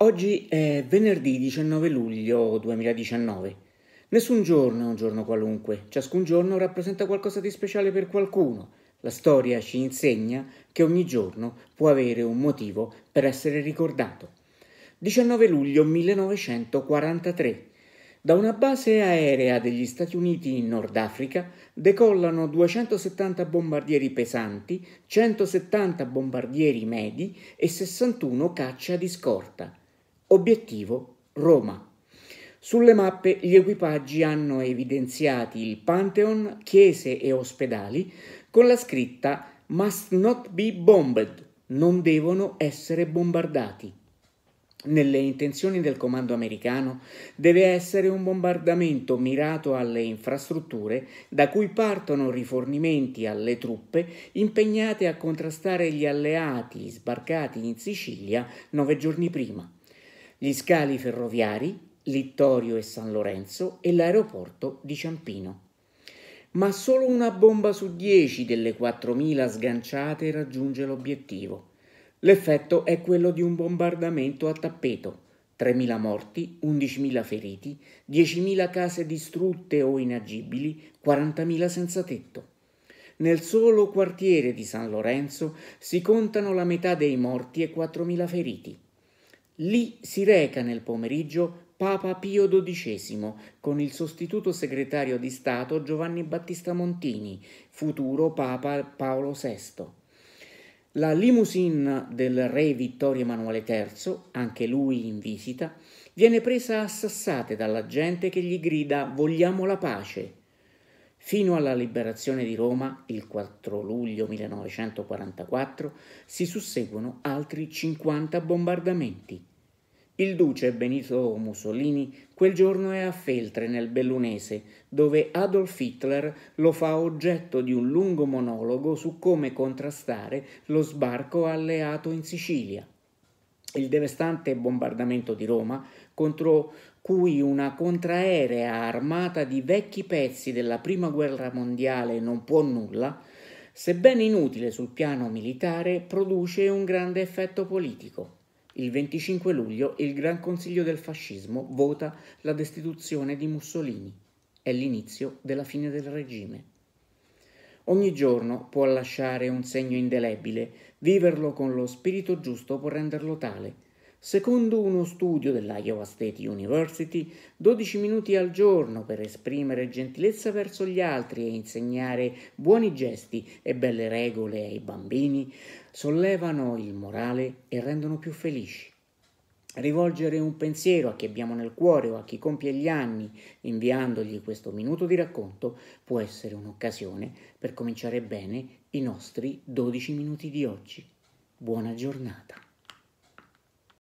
Oggi è venerdì 19 luglio 2019. Nessun giorno è un giorno qualunque, ciascun giorno rappresenta qualcosa di speciale per qualcuno. La storia ci insegna che ogni giorno può avere un motivo per essere ricordato. 19 luglio 1943. Da una base aerea degli Stati Uniti in Nord Africa decollano 270 bombardieri pesanti, 170 bombardieri medi e 61 caccia di scorta. Obiettivo Roma. Sulle mappe gli equipaggi hanno evidenziati il Pantheon, chiese e ospedali con la scritta Must not be bombed, non devono essere bombardati. Nelle intenzioni del comando americano deve essere un bombardamento mirato alle infrastrutture da cui partono rifornimenti alle truppe impegnate a contrastare gli alleati sbarcati in Sicilia nove giorni prima gli scali ferroviari Littorio e San Lorenzo e l'aeroporto di Ciampino. Ma solo una bomba su 10 delle 4.000 sganciate raggiunge l'obiettivo. L'effetto è quello di un bombardamento a tappeto. 3.000 morti, 11.000 feriti, 10.000 case distrutte o inagibili, 40.000 senza tetto. Nel solo quartiere di San Lorenzo si contano la metà dei morti e 4.000 feriti. Lì si reca nel pomeriggio Papa Pio XII con il sostituto segretario di Stato Giovanni Battista Montini, futuro Papa Paolo VI. La limousine del re Vittorio Emanuele III, anche lui in visita, viene presa a sassate dalla gente che gli grida vogliamo la pace. Fino alla liberazione di Roma, il 4 luglio 1944, si susseguono altri 50 bombardamenti. Il duce Benito Mussolini quel giorno è a Feltre nel Bellunese, dove Adolf Hitler lo fa oggetto di un lungo monologo su come contrastare lo sbarco alleato in Sicilia il devastante bombardamento di Roma, contro cui una contraerea armata di vecchi pezzi della Prima Guerra Mondiale non può nulla, sebbene inutile sul piano militare, produce un grande effetto politico. Il 25 luglio il Gran Consiglio del Fascismo vota la destituzione di Mussolini. È l'inizio della fine del regime. Ogni giorno può lasciare un segno indelebile, viverlo con lo spirito giusto può renderlo tale. Secondo uno studio dell'Iowa State University, 12 minuti al giorno per esprimere gentilezza verso gli altri e insegnare buoni gesti e belle regole ai bambini sollevano il morale e rendono più felici rivolgere un pensiero a chi abbiamo nel cuore o a chi compie gli anni inviandogli questo minuto di racconto può essere un'occasione per cominciare bene i nostri 12 minuti di oggi. Buona giornata.